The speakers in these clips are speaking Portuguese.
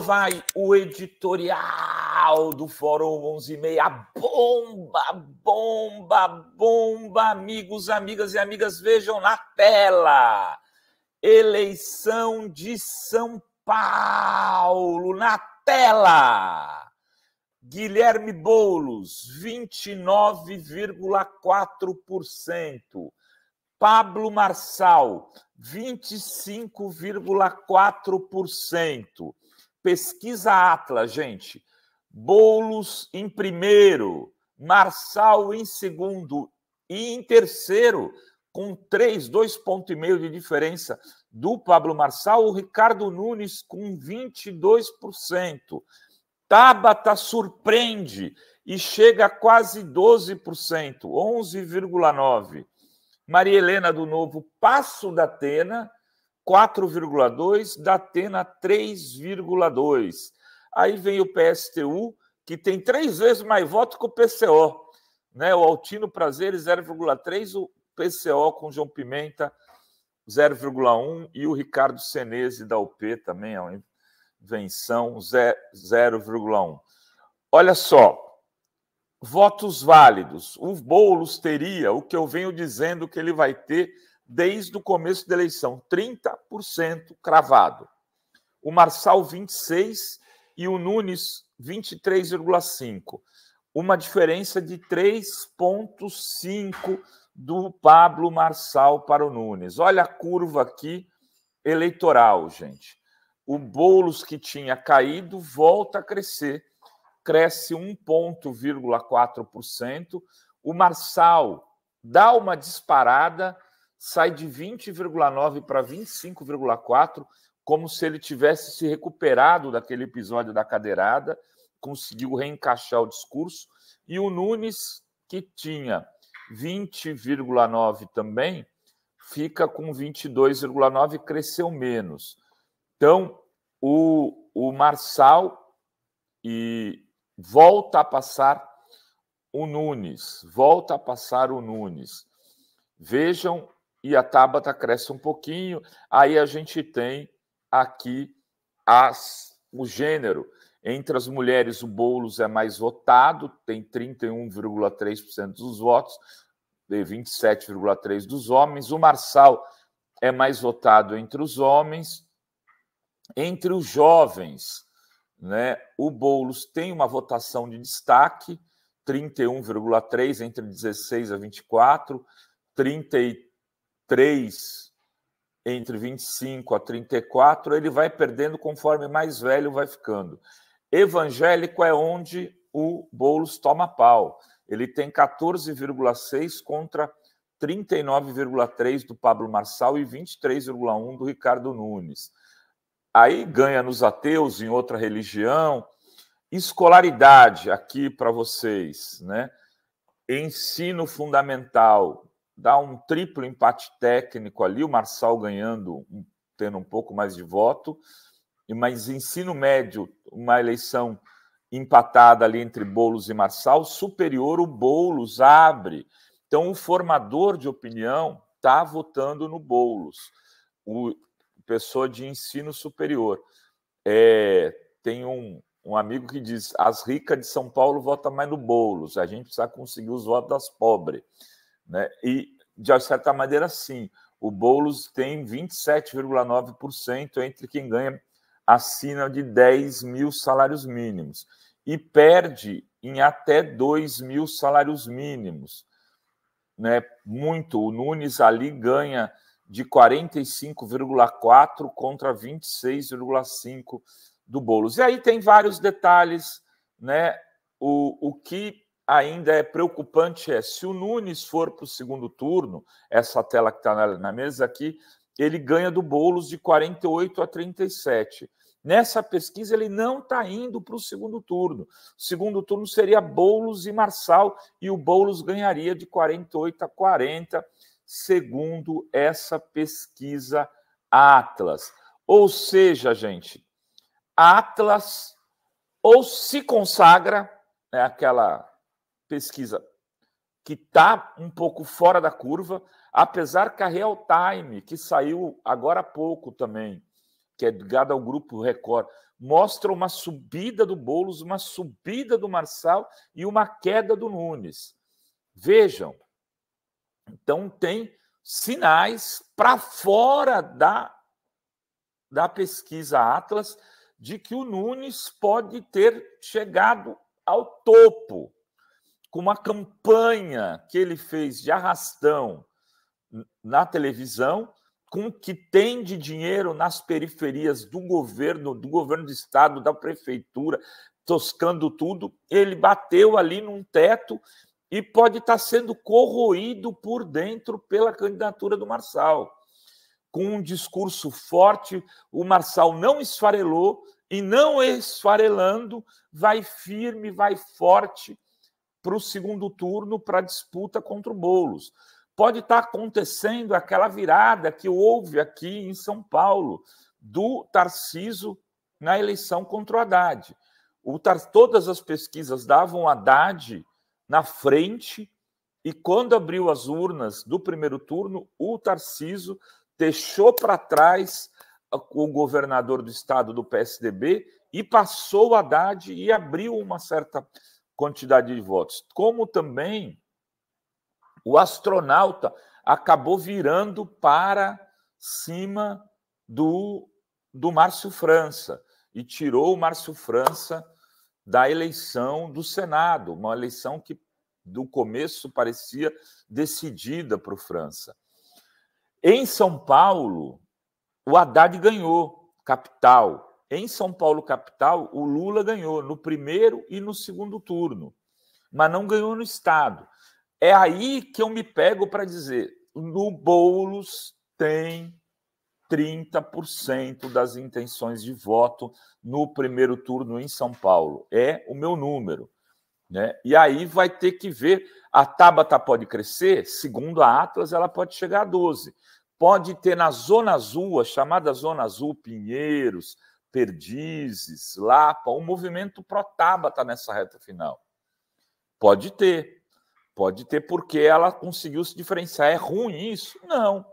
vai o editorial do Fórum 11 e meia. Bomba, bomba, bomba, amigos, amigas e amigas, vejam na tela. Eleição de São Paulo, na tela. Guilherme Boulos, 29,4%. Pablo Marçal, 25,4%. Pesquisa Atlas, gente. Boulos em primeiro, Marçal em segundo e em terceiro, com três dois pontos e meio de diferença do Pablo Marçal, o Ricardo Nunes com 22%. Tabata surpreende e chega a quase 12%, 11,9%. Maria Helena do Novo, passo da Atena, 4,2, Datena 3,2. Aí vem o PSTU, que tem três vezes mais voto que o PCO. Né? O Altino Prazer 0,3, o PCO com João Pimenta 0,1 e o Ricardo Senese da UP também, é uma invenção 0,1. Olha só, votos válidos. O Boulos teria o que eu venho dizendo que ele vai ter desde o começo da eleição, 30% cravado. O Marçal, 26% e o Nunes, 23,5%. Uma diferença de 3,5% do Pablo Marçal para o Nunes. Olha a curva aqui eleitoral, gente. O Boulos que tinha caído volta a crescer, cresce 1,4%. O Marçal dá uma disparada sai de 20,9 para 25,4, como se ele tivesse se recuperado daquele episódio da cadeirada, conseguiu reencaixar o discurso. E o Nunes, que tinha 20,9 também, fica com 22,9, cresceu menos. Então, o, o Marçal e volta a passar o Nunes, volta a passar o Nunes. Vejam e a Tabata tá, cresce um pouquinho. Aí a gente tem aqui as, o gênero. Entre as mulheres, o Boulos é mais votado, tem 31,3% dos votos, de 27,3% dos homens. O Marçal é mais votado entre os homens. Entre os jovens, né, o Boulos tem uma votação de destaque, 31,3% entre 16 a 24, 33 3, entre 25 a 34, ele vai perdendo conforme mais velho vai ficando. Evangélico é onde o Boulos toma pau. Ele tem 14,6 contra 39,3 do Pablo Marçal e 23,1 do Ricardo Nunes. Aí ganha nos ateus, em outra religião. Escolaridade aqui para vocês, né? Ensino fundamental dá um triplo empate técnico ali, o Marçal ganhando, tendo um pouco mais de voto, mas ensino médio, uma eleição empatada ali entre Bolos e Marçal, superior o Bolos abre. Então o formador de opinião está votando no Bolos, o pessoa de ensino superior. É, tem um, um amigo que diz: as ricas de São Paulo votam mais no Bolos, a gente precisa conseguir os votos das pobres. Né? E, de certa maneira, sim, o Boulos tem 27,9% entre quem ganha acima de 10 mil salários mínimos e perde em até 2 mil salários mínimos. Né? Muito. O Nunes ali ganha de 45,4 contra 26,5 do Boulos. E aí tem vários detalhes, né? O, o que ainda é preocupante é se o Nunes for para o segundo turno, essa tela que está na, na mesa aqui, ele ganha do Boulos de 48 a 37. Nessa pesquisa, ele não está indo para o segundo turno. O segundo turno seria Boulos e Marçal, e o Boulos ganharia de 48 a 40, segundo essa pesquisa Atlas. Ou seja, gente, Atlas ou se consagra, é aquela pesquisa que está um pouco fora da curva, apesar que a Real Time, que saiu agora há pouco também, que é ligada ao grupo Record, mostra uma subida do Boulos, uma subida do Marçal e uma queda do Nunes. Vejam, então tem sinais para fora da, da pesquisa Atlas de que o Nunes pode ter chegado ao topo com uma campanha que ele fez de arrastão na televisão, com o que tem de dinheiro nas periferias do governo, do governo do estado, da prefeitura, toscando tudo, ele bateu ali num teto e pode estar tá sendo corroído por dentro pela candidatura do Marçal. Com um discurso forte, o Marçal não esfarelou e, não esfarelando, vai firme, vai forte para o segundo turno para a disputa contra o Boulos. Pode estar tá acontecendo aquela virada que houve aqui em São Paulo do Tarciso na eleição contra o Haddad. O Tar... Todas as pesquisas davam Haddad na frente, e quando abriu as urnas do primeiro turno, o Tarciso deixou para trás ah, o governador do estado do PSDB e passou o Haddad e abriu uma certa quantidade de votos, como também o astronauta acabou virando para cima do, do Márcio França e tirou o Márcio França da eleição do Senado, uma eleição que do começo parecia decidida para o França. Em São Paulo, o Haddad ganhou capital, em São Paulo capital, o Lula ganhou no primeiro e no segundo turno, mas não ganhou no estado. É aí que eu me pego para dizer, no Boulos tem 30% das intenções de voto no primeiro turno em São Paulo. É o meu número. Né? E aí vai ter que ver. A Tabata pode crescer, segundo a Atlas, ela pode chegar a 12. Pode ter na Zona Azul, a chamada Zona Azul, Pinheiros, Perdizes, Lapa, um movimento pró-Tabata tá nessa reta final. Pode ter. Pode ter porque ela conseguiu se diferenciar. É ruim isso? Não.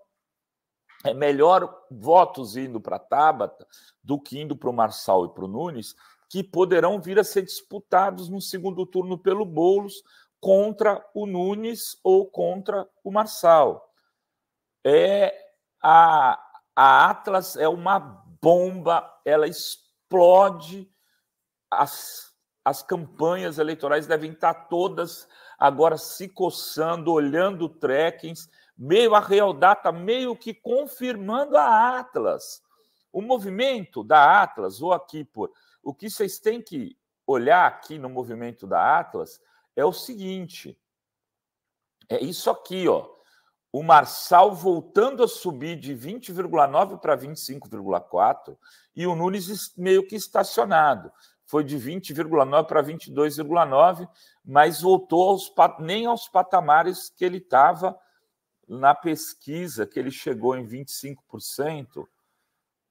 É melhor votos indo para Tabata do que indo para o Marçal e para o Nunes, que poderão vir a ser disputados no segundo turno pelo Boulos contra o Nunes ou contra o Marçal. É a, a Atlas é uma bomba, ela explode. As, as campanhas eleitorais devem estar todas agora se coçando, olhando trackings, meio a Real Data, meio que confirmando a Atlas. O movimento da Atlas, ou aqui por. O que vocês têm que olhar aqui no movimento da Atlas é o seguinte: é isso aqui, ó o Marçal voltando a subir de 20,9 para 25,4 e o Nunes meio que estacionado. Foi de 20,9 para 22,9, mas voltou aos, nem aos patamares que ele estava na pesquisa, que ele chegou em 25%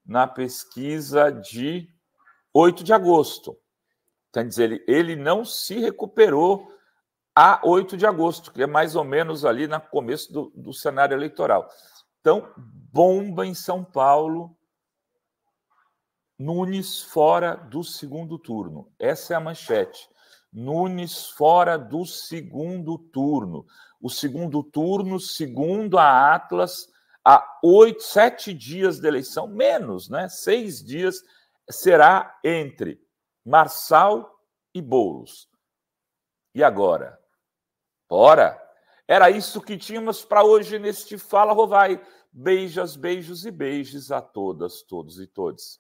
na pesquisa de 8 de agosto. Quer dizer, ele, ele não se recuperou a 8 de agosto, que é mais ou menos ali no começo do, do cenário eleitoral. Então, bomba em São Paulo, Nunes fora do segundo turno. Essa é a manchete. Nunes fora do segundo turno. O segundo turno, segundo a Atlas, a oito, sete dias de eleição, menos, né? Seis dias será entre Marçal e Boulos. E agora? Ora, era isso que tínhamos para hoje neste Fala Rovai. Beijas, beijos e beijos a todas, todos e todos.